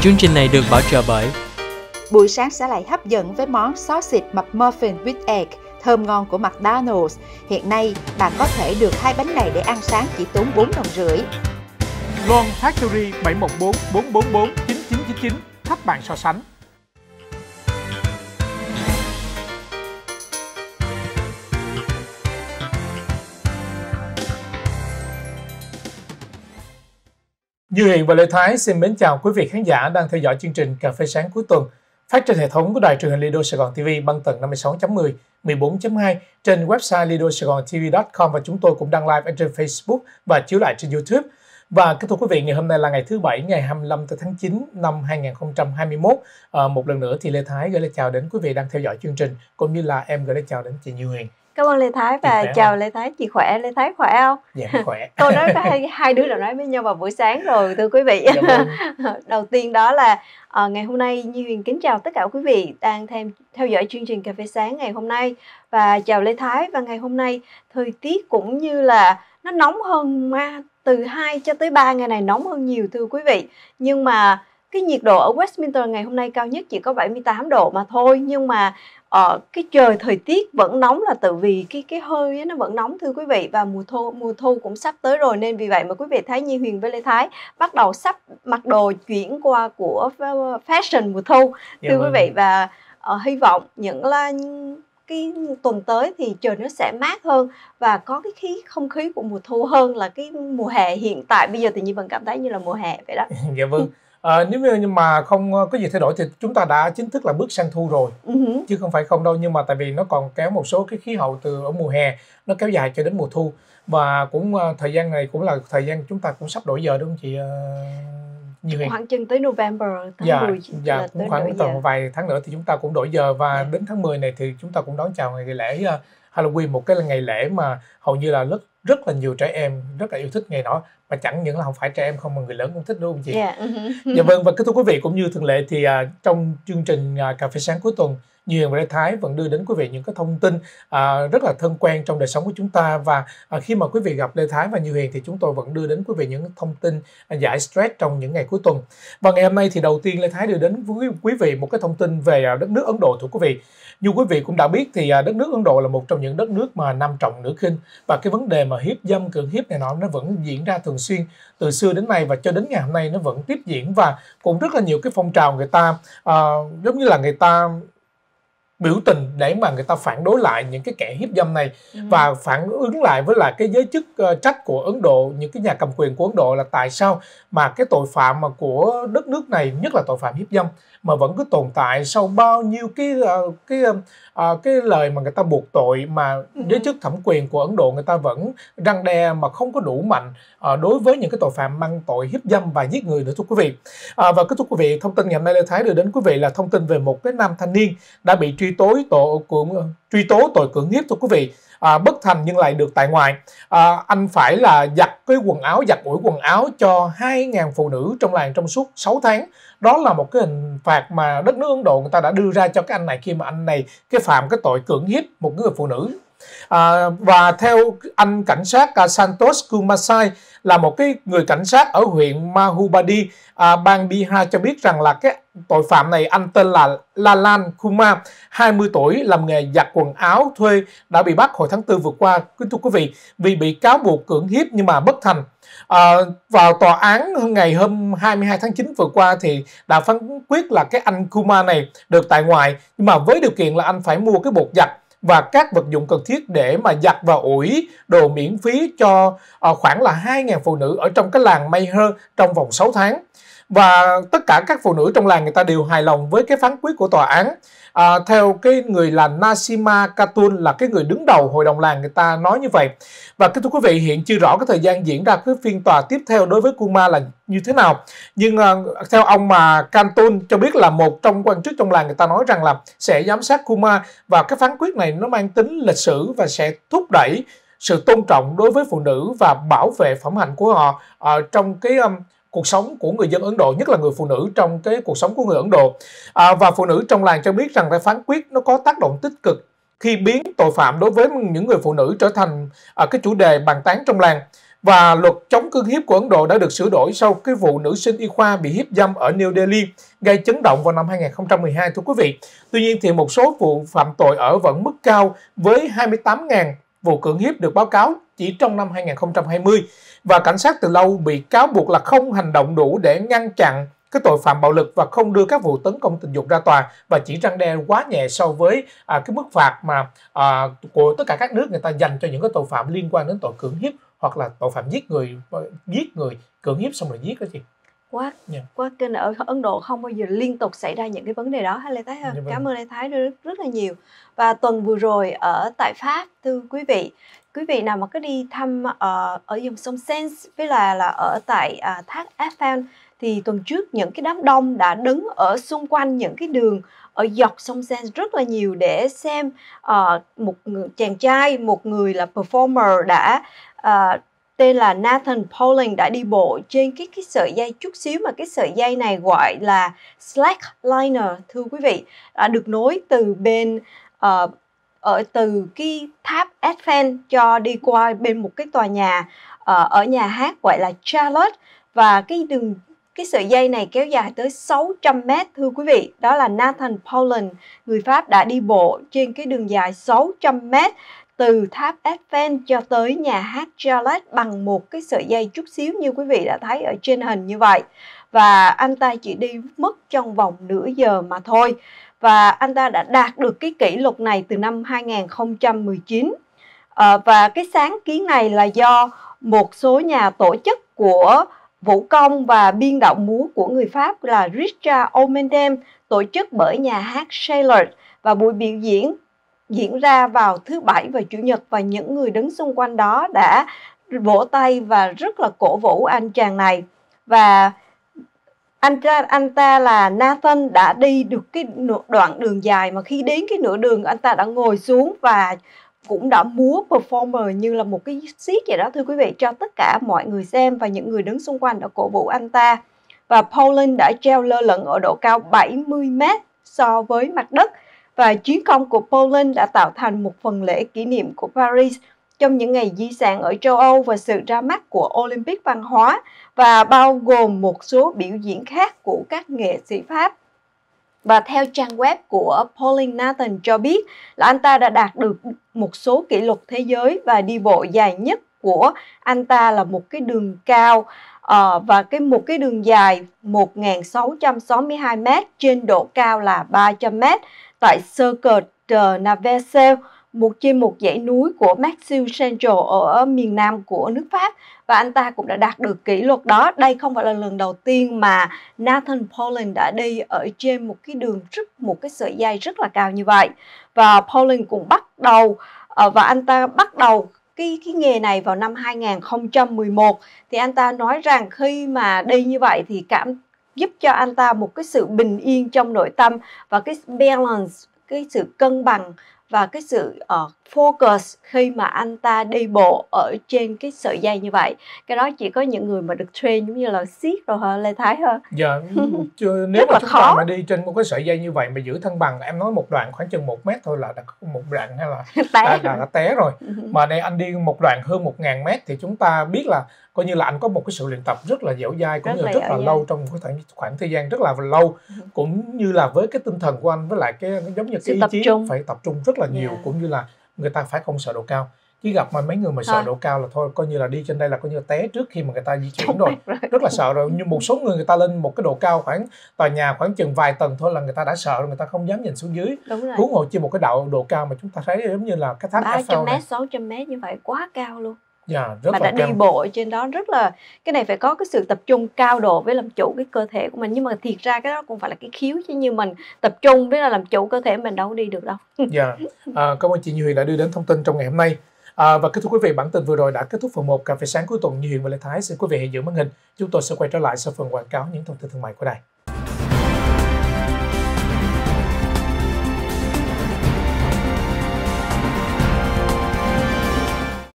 Chương trình này được bảo trợ bởi Buổi sáng sẽ lại hấp dẫn với món sausage mập muffin with egg thơm ngon của McDonald's. Hiện nay, bạn có thể được hai bánh này để ăn sáng chỉ tốn 4 đồng rưỡi. Long Factory 714 444 999, thách bạn so sánh. Như Hiền và Lê Thái xin mến chào quý vị khán giả đang theo dõi chương trình Cà phê sáng cuối tuần phát trên hệ thống của đài truyền hình Lido Sài Gòn TV băng tần 56.10, 14.2 trên website lidosaigontv com và chúng tôi cũng đăng live trên Facebook và chiếu lại trên YouTube. Và kính thưa quý vị, ngày hôm nay là ngày thứ Bảy, ngày 25 tháng 9 năm 2021. À, ờ, một lần nữa thì Lê Thái gửi lời chào đến quý vị đang theo dõi chương trình, cũng như là em gửi lời chào đến chị Như Huyền cảm ơn lê thái và chào không? lê thái chị khỏe lê thái khỏe không dạ khỏe tôi nói có hai, hai đứa đã nói với nhau vào buổi sáng rồi thưa quý vị dạ vâng. đầu tiên đó là uh, ngày hôm nay như huyền kính chào tất cả quý vị đang thêm theo dõi chương trình cà phê sáng ngày hôm nay và chào lê thái và ngày hôm nay thời tiết cũng như là nó nóng hơn mà từ 2 cho tới 3 ngày này nóng hơn nhiều thưa quý vị nhưng mà cái nhiệt độ ở Westminster ngày hôm nay cao nhất chỉ có 78 độ mà thôi nhưng mà ờ, cái trời thời tiết vẫn nóng là tự vì cái cái hơi ấy, nó vẫn nóng thưa quý vị và mùa thu mùa thu cũng sắp tới rồi nên vì vậy mà quý vị thấy Nhi Huyền với Lê Thái bắt đầu sắp mặc đồ chuyển qua của fashion mùa thu thưa yeah, dạ quý vâng. vị và uh, hy vọng những là cái tuần tới thì trời nó sẽ mát hơn và có cái khí không khí của mùa thu hơn là cái mùa hè hiện tại bây giờ thì như vẫn cảm thấy như là mùa hè vậy đó dạ vâng À, nếu như mà không ờ, có gì thay đổi thì chúng ta đã chính thức là bước sang thu rồi uh-huh. chứ không phải không đâu nhưng mà tại vì nó còn kéo một số cái khí hậu từ ở mùa hè nó kéo dài cho đến mùa thu và cũng uh, thời gian này cũng là thời gian chúng ta cũng sắp đổi giờ đúng không chị uh, như Huyền khoảng chừng tới November tháng dạ, 10 dạ, là cũng khoảng tầm vài tháng nữa thì chúng ta cũng đổi giờ và yeah. Dạ. đến tháng 10 này thì chúng ta cũng đón chào ngày lễ uh, Halloween một cái là ngày lễ mà hầu như là rất rất là nhiều trẻ em rất là yêu thích nghề đó mà chẳng những là không phải trẻ em không mà người lớn cũng thích đúng không chị? Yeah. Dạ. dạ vâng và kính thưa quý vị cũng như thường lệ thì uh, trong chương trình uh, cà phê sáng cuối tuần Duy Huyền và Lê Thái vẫn đưa đến quý vị những cái thông tin à, rất là thân quen trong đời sống của chúng ta và à, khi mà quý vị gặp Lê Thái và Duy Huyền thì chúng tôi vẫn đưa đến quý vị những thông tin à, giải stress trong những ngày cuối tuần. Và ngày hôm nay thì đầu tiên Lê Thái đưa đến với quý vị một cái thông tin về à, đất nước Ấn Độ thưa quý vị. Như quý vị cũng đã biết thì à, đất nước Ấn Độ là một trong những đất nước mà nam trọng nữ khinh và cái vấn đề mà hiếp dâm cưỡng hiếp này nọ nó vẫn diễn ra thường xuyên từ xưa đến nay và cho đến ngày hôm nay nó vẫn tiếp diễn và cũng rất là nhiều cái phong trào người ta à, giống như là người ta biểu tình để mà người ta phản đối lại những cái kẻ hiếp dâm này ừ. và phản ứng lại với là cái giới chức ờ, trách của Ấn Độ những cái nhà cầm quyền của Ấn Độ là tại sao mà cái tội phạm mà của đất nước này nhất là tội phạm hiếp dâm mà vẫn cứ tồn tại sau bao nhiêu cái ờ, cái ờ, cái lời mà người ta buộc tội mà ừ. giới chức thẩm quyền của Ấn Độ người ta vẫn răng đe mà không có đủ mạnh đối với những cái tội phạm mang tội hiếp dâm và giết người nữa thưa quý vị và kết thúc quý vị thông tin ngày hôm nay Lê Thái đưa đến quý vị là thông tin về một cái nam thanh niên đã bị truy truy tố tội của truy tố tội cưỡng hiếp thưa quý vị à, bất thành nhưng lại được tại ngoại à, anh phải là giặt cái quần áo giặt ủi quần áo cho 2.000 phụ nữ trong làng trong suốt 6 tháng đó là một cái hình phạt mà đất nước Ấn Độ người ta đã đưa ra cho cái anh này khi mà anh này cái phạm cái tội cưỡng hiếp một người phụ nữ À, và theo anh cảnh sát à, Santos Kumasai là một cái người cảnh sát ở huyện Mahubadi, à, bang Bihar cho biết rằng là cái tội phạm này anh tên là Lalan Kuma, 20 tuổi, làm nghề giặt quần áo thuê đã bị bắt hồi tháng 4 vừa qua. Kính thưa quý vị, vì bị cáo buộc cưỡng hiếp nhưng mà bất thành. À, vào tòa án ngày hôm 22 tháng 9 vừa qua thì đã phán quyết là cái anh Kuma này được tại ngoại nhưng mà với điều kiện là anh phải mua cái bột giặt và các vật dụng cần thiết để mà giặt và ủi đồ miễn phí cho ờ, khoảng là 2.000 phụ nữ ở trong cái làng Mayher trong vòng 6 tháng và tất cả các phụ nữ trong làng người ta đều hài lòng với cái phán quyết của tòa án à, theo cái người là Nasima Katun là cái người đứng đầu hội đồng làng người ta nói như vậy và kính thưa quý vị hiện chưa rõ cái thời gian diễn ra cái phiên tòa tiếp theo đối với Kuma là như thế nào nhưng à, theo ông mà Kantun cho biết là một trong quan chức trong làng người ta nói rằng là sẽ giám sát Kuma và cái phán quyết này nó mang tính lịch sử và sẽ thúc đẩy sự tôn trọng đối với phụ nữ và bảo vệ phẩm hạnh của họ ở à, trong cái um, cuộc sống của người dân Ấn Độ nhất là người phụ nữ trong cái cuộc sống của người Ấn Độ à, và phụ nữ trong làng cho biết rằng cái phán quyết nó có tác động tích cực khi biến tội phạm đối với những người phụ nữ trở thành à, cái chủ đề bàn tán trong làng và luật chống cưỡng hiếp của Ấn Độ đã được sửa đổi sau cái vụ nữ sinh y khoa bị hiếp dâm ở New Delhi gây chấn động vào năm 2012 thưa quý vị. Tuy nhiên thì một số vụ phạm tội ở vẫn mức cao với 28 vụ cưỡng hiếp được báo cáo chỉ trong năm 2020 và cảnh sát từ lâu bị cáo buộc là không hành động đủ để ngăn chặn cái tội phạm bạo lực và không đưa các vụ tấn công tình dục ra tòa và chỉ răng đe quá nhẹ so với à, cái mức phạt mà à, của tất cả các nước người ta dành cho những cái tội phạm liên quan đến tội cưỡng hiếp hoặc là tội phạm giết người giết người cưỡng hiếp xong rồi giết cái gì quá yeah. Dạ. quá kinh ở Ấn Độ không bao giờ liên tục xảy ra những cái vấn đề đó hay Lê Thái hơn. Dạ vâng. Cảm ơn Lê Thái rất, rất là nhiều. Và tuần vừa rồi ở tại Pháp thưa quý vị, quý vị nào mà cứ đi thăm ờ, ở ở dòng sông Seine với là là ở tại à, thác Eiffel thì tuần trước những cái đám đông đã đứng ở xung quanh những cái đường ở dọc sông Seine rất là nhiều để xem uh, một chàng trai một người là performer đã uh, tên là Nathan Poling đã đi bộ trên cái cái sợi dây chút xíu mà cái sợi dây này gọi là slackliner thưa quý vị đã à, được nối từ bên uh, ở từ cái tháp Eiffel cho đi qua bên một cái tòa nhà uh, ở nhà hát gọi là Charlotte và cái đường cái sợi dây này kéo dài tới 600 mét thưa quý vị. Đó là Nathan Poland, người Pháp đã đi bộ trên cái đường dài 600 mét từ tháp Eiffel cho tới nhà hát Charlotte bằng một cái sợi dây chút xíu như quý vị đã thấy ở trên hình như vậy. Và anh ta chỉ đi mất trong vòng nửa giờ mà thôi. Và anh ta đã đạt được cái kỷ lục này từ năm 2019. À, ờ, và cái sáng kiến này là do một số nhà tổ chức của vũ công và biên đạo múa của người Pháp là Richard Omendem tổ chức bởi nhà hát Charlotte và buổi biểu diễn diễn ra vào thứ bảy và chủ nhật và những người đứng xung quanh đó đã vỗ tay và rất là cổ vũ anh chàng này và anh ta, anh ta là Nathan đã đi được cái đoạn đường dài mà khi đến cái nửa đường anh ta đã ngồi xuống và cũng đã múa performer như là một cái siết vậy đó thưa quý vị cho tất cả mọi người xem và những người đứng xung quanh đã cổ vũ anh ta và Pauline đã treo lơ lửng ở độ cao 70 mét so với mặt đất và chuyến công của Poland đã tạo thành một phần lễ kỷ niệm của Paris trong những ngày di sản ở châu Âu và sự ra mắt của Olympic văn hóa và bao gồm một số biểu diễn khác của các nghệ sĩ Pháp. Và theo trang web của Pauline Nathan cho biết là anh ta đã đạt được một số kỷ lục thế giới và đi bộ dài nhất của anh ta là một cái đường cao uh, và cái một cái đường dài 1.662 m trên độ cao là 300 m tại Cirque de Navesel, một trên một dãy núi của Maxil Central ở miền nam của nước Pháp và anh ta cũng đã đạt được kỷ lục đó. Đây không phải là lần đầu tiên mà Nathan Pollen đã đi ở trên một cái đường rất một cái sợi dây rất là cao như vậy và Pollen cũng bắt đầu ờ, và anh ta bắt đầu cái cái nghề này vào năm 2011 thì anh ta nói rằng khi mà đi như vậy thì cảm giúp cho anh ta một cái sự bình yên trong nội tâm và cái balance cái sự cân bằng và cái sự uh, focus khi mà anh ta đi bộ ở trên cái sợi dây như vậy cái đó chỉ có những người mà được train giống như là siết rồi hả lê thái hả dạ chưa, nếu mà chúng khó. ta mà đi trên một cái sợi dây như vậy mà giữ thân bằng em nói một đoạn khoảng chừng một mét thôi là đã một đoạn hay là té đã, đã, đã té rồi mà đây anh đi một đoạn hơn một ngàn mét thì chúng ta biết là coi như là anh có một cái sự luyện tập rất là dẻo dai cũng rất như là rất là dai. lâu trong một khoảng, khoảng thời gian rất là lâu cũng như là với cái tinh thần của anh với lại cái giống như cái Sự ý chí trung. phải tập trung rất là nhiều yeah. Dạ. cũng như là người ta phải không sợ độ cao chứ gặp mà mấy người mà sợ à. độ cao là thôi coi như là đi trên đây là coi như là té trước khi mà người ta di chuyển rồi rất là sợ rồi nhưng một số người người ta lên một cái độ cao khoảng tòa nhà khoảng chừng vài tầng thôi là người ta đã sợ rồi người ta không dám nhìn xuống dưới huống hồ chi một cái đạo độ cao mà chúng ta thấy giống như là cái tháp Eiffel 300 mét trăm mét như vậy quá cao luôn yeah, dạ, mà đã đi bộ trên đó rất là cái này phải có cái sự tập trung cao độ với làm chủ cái cơ thể của mình nhưng mà thiệt ra cái đó cũng phải là cái khiếu chứ như mình tập trung với là làm chủ cơ thể mình đâu có đi được đâu. Dạ, yeah. À, cảm ơn chị Như Huyền đã đưa đến thông tin trong ngày hôm nay. À, và kết thúc quý vị bản tin vừa rồi đã kết thúc phần 1 cà phê sáng cuối tuần như Huyền và Lê Thái. Xin quý vị hãy giữ màn hình. Chúng tôi sẽ quay trở lại sau phần quảng cáo những thông tin thương mại của đài.